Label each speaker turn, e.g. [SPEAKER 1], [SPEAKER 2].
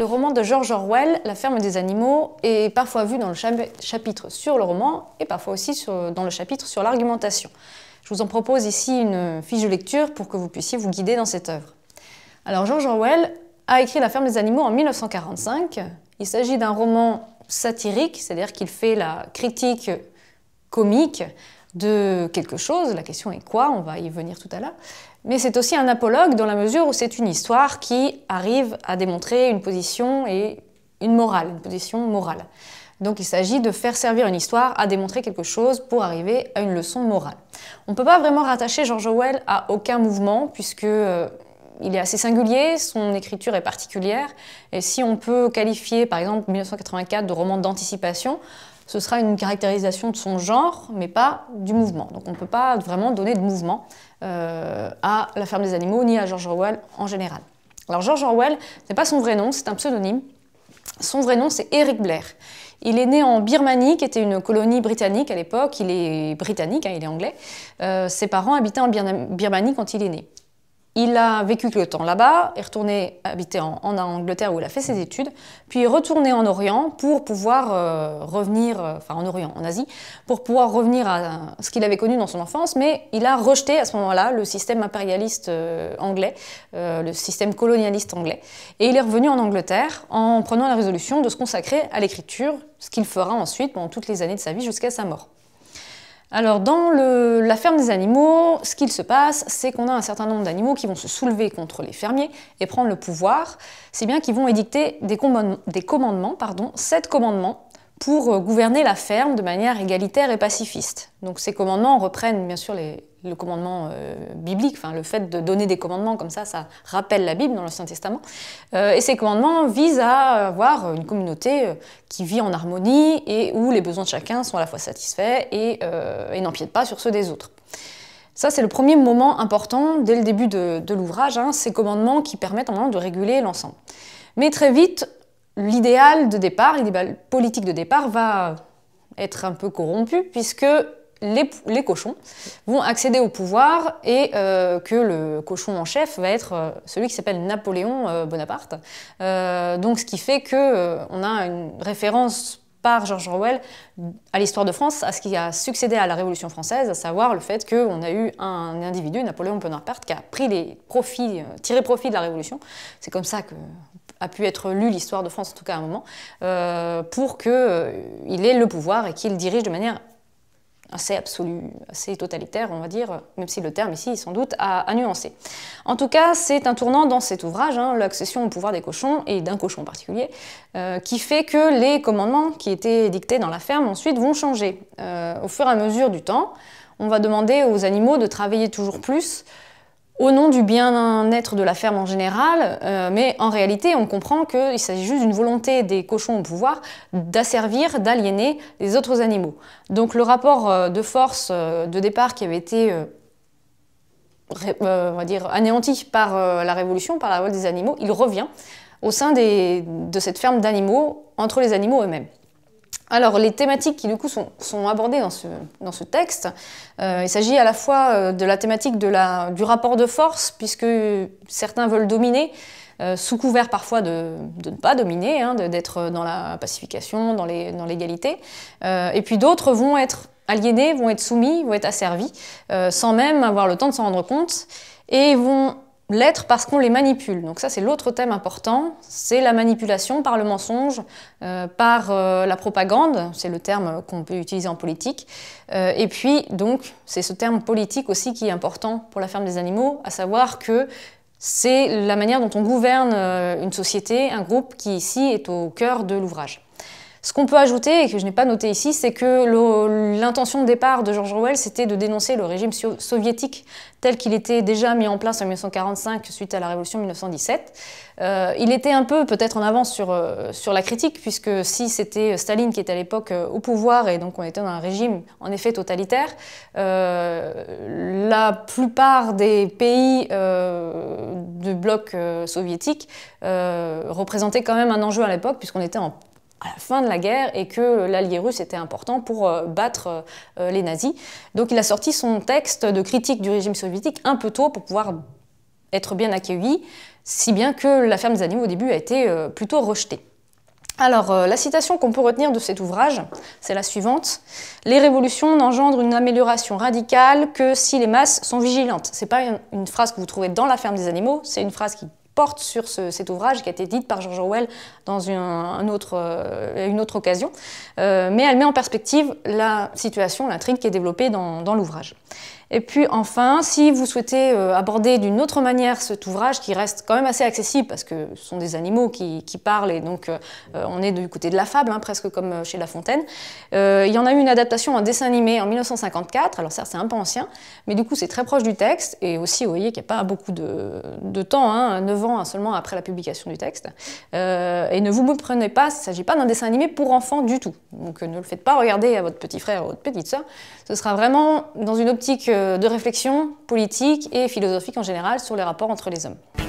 [SPEAKER 1] Le roman de George Orwell, La ferme des animaux, est parfois vu dans le chapitre sur le roman et parfois aussi dans le chapitre sur l'argumentation. Je vous en propose ici une fiche de lecture pour que vous puissiez vous guider dans cette œuvre. Alors George Orwell a écrit La ferme des animaux en 1945. Il s'agit d'un roman satirique, c'est-à-dire qu'il fait la critique comique de quelque chose. La question est quoi On va y venir tout à l'heure. Mais c'est aussi un apologue dans la mesure où c'est une histoire qui arrive à démontrer une position et une morale, une position morale. Donc il s'agit de faire servir une histoire à démontrer quelque chose pour arriver à une leçon morale. On ne peut pas vraiment rattacher George Orwell à aucun mouvement puisque euh, il est assez singulier, son écriture est particulière, et si on peut qualifier par exemple 1984 de roman d'anticipation, ce sera une caractérisation de son genre, mais pas du mouvement. Donc on ne peut pas vraiment donner de mouvement euh, à La ferme des animaux ni à George Orwell en général. Alors George Orwell, ce n'est pas son vrai nom, c'est un pseudonyme. Son vrai nom, c'est Eric Blair. Il est né en Birmanie, qui était une colonie britannique à l'époque. Il est britannique, hein, il est anglais. Euh, ses parents habitaient en Birmanie quand il est né. Il a vécu le temps là-bas, est retourné habiter en, Angleterre où il a fait ses études, puis est retourné en Orient pour pouvoir euh, revenir, euh, enfin en Orient, en Asie, pour pouvoir revenir à, ce qu'il avait connu dans son enfance, mais il a rejeté à ce moment-là le système impérialiste euh, anglais, le système colonialiste anglais, et il est revenu en Angleterre en prenant la résolution de se consacrer à l'écriture, ce qu'il fera ensuite pendant toutes les années de sa vie jusqu'à sa mort. Alors dans la ferme des animaux, ce qu'il se passe, c'est qu'on a un certain nombre d'animaux qui vont se soulever contre les fermiers et prendre le pouvoir, C'est bien qu'ils vont édicter des, des commandements pardon, sept commandements pour euh, gouverner la ferme de manière égalitaire et pacifiste. Donc ces commandements reprennent bien sûr les, le commandement euh, biblique, enfin le fait de donner des commandements comme ça, ça rappelle la Bible dans l'Ancien Testament. Euh, et ces commandements visent à avoir une communauté euh, qui vit en harmonie et où les besoins de chacun sont à la fois satisfaits et, n'empiètent pas sur ceux des autres. Ça, c'est le premier moment important dès le début de, l'ouvrage, hein, ces commandements qui permettent en de réguler l'ensemble. Mais très vite, l'idéal de départ, l'idéal politique de départ va être un peu corrompu, puisque les, cochons vont accéder au pouvoir et euh, que le cochon en chef va être euh, celui qui s'appelle Napoléon euh, Bonaparte. donc ce qui fait que on a une référence par George Orwell à l'histoire de France, à ce qui a succédé à la Révolution française, à savoir le fait qu'on a eu un individu, Napoléon Bonaparte, qui a pris les profits, tiré profit de la Révolution. C'est comme ça qu'a pu être lu l'histoire de France, en tout cas à un moment, pour qu'il ait le pouvoir et qu'il dirige de manière assez absolu, assez totalitaire, on va dire, même si le terme ici, sans doute, a, nuancé. En tout cas, c'est un tournant dans cet ouvrage, hein, l'accession au pouvoir des cochons, et d'un cochon en particulier, euh, qui fait que les commandements qui étaient dictés dans la ferme ensuite vont changer. Euh, au fur et à mesure du temps, on va demander aux animaux de travailler toujours plus, au nom du bien-être de la ferme en général, euh, mais en réalité, on comprend qu'il s'agit juste d'une volonté des cochons au pouvoir d'asservir, d'aliéner les autres animaux. Donc le rapport euh, de force euh, de départ qui avait été on va dire, anéanti par la Révolution, par la loi des animaux, il revient au sein de cette ferme d'animaux entre les animaux eux-mêmes. Alors, les thématiques qui, du coup, sont, abordées dans ce, dans ce texte, euh, il s'agit à la fois euh, de la thématique de la, du rapport de force, puisque certains veulent dominer, euh, sous couvert parfois de, de ne pas dominer, hein, d'être dans la pacification, dans l'égalité. Dans euh, et puis d'autres vont être aliénés, vont être soumis, vont être asservis, sans même avoir le temps de s'en rendre compte, et vont l'être parce qu'on les manipule. Donc ça, c'est l'autre thème important, c'est la manipulation par le mensonge, euh, par euh, la propagande, c'est le terme qu'on peut utiliser en politique. Euh, et puis, donc, c'est ce terme politique aussi qui est important pour la ferme des animaux, à savoir que c'est la manière dont on gouverne une société, un groupe qui ici est au cœur de l'ouvrage. Ce qu'on peut ajouter, et que je n'ai pas noté ici, c'est que l'intention de départ de George Orwell, c'était de dénoncer le régime soviétique tel qu'il était déjà mis en place en 1945 suite à la révolution 1917. Euh, il était un peu peut-être en avance sur, euh, sur la critique, puisque si c'était Staline qui était à l'époque euh, au pouvoir, et donc on était dans un régime en effet totalitaire, la plupart des pays du bloc soviétique représentaient quand même un enjeu à l'époque, puisqu'on était en à la fin de la guerre et que l'allié russe était important pour euh, battre euh, les nazis. Donc il a sorti son texte de critique du régime soviétique un peu tôt pour pouvoir être bien accueilli, si bien que la ferme des animaux au début a été euh, plutôt rejetée. Alors, la citation qu'on peut retenir de cet ouvrage, c'est la suivante. Les révolutions n'engendrent une amélioration radicale que si les masses sont vigilantes. C'est pas une phrase que vous trouvez dans la ferme des animaux, c'est une phrase qui sur cet ouvrage qui a été dite par George Orwell dans euh, une, autre, occasion, euh, mais elle met en perspective la situation, l'intrigue qui est développée dans l'ouvrage. Et puis enfin, si vous souhaitez euh, aborder d'une autre manière cet ouvrage qui reste quand même assez accessible parce que ce sont des animaux qui, parlent et donc euh, euh, on est du côté de la fable, hein, presque comme chez La Fontaine, il y en a eu une adaptation en dessin animé en 1954, alors certes c'est un peu ancien, mais du coup c'est très proche du texte et aussi vous voyez qu'il n'y a pas beaucoup de, temps, hein, 9 ans seulement après la publication du texte. et ne vous méprenez pas, il ne s'agit pas d'un dessin animé pour enfants du tout, donc ne le faites pas regarder à votre petit frère ou votre petite sœur, ce sera vraiment dans une optique euh, de réflexion politique et philosophique en général sur les rapports entre les hommes.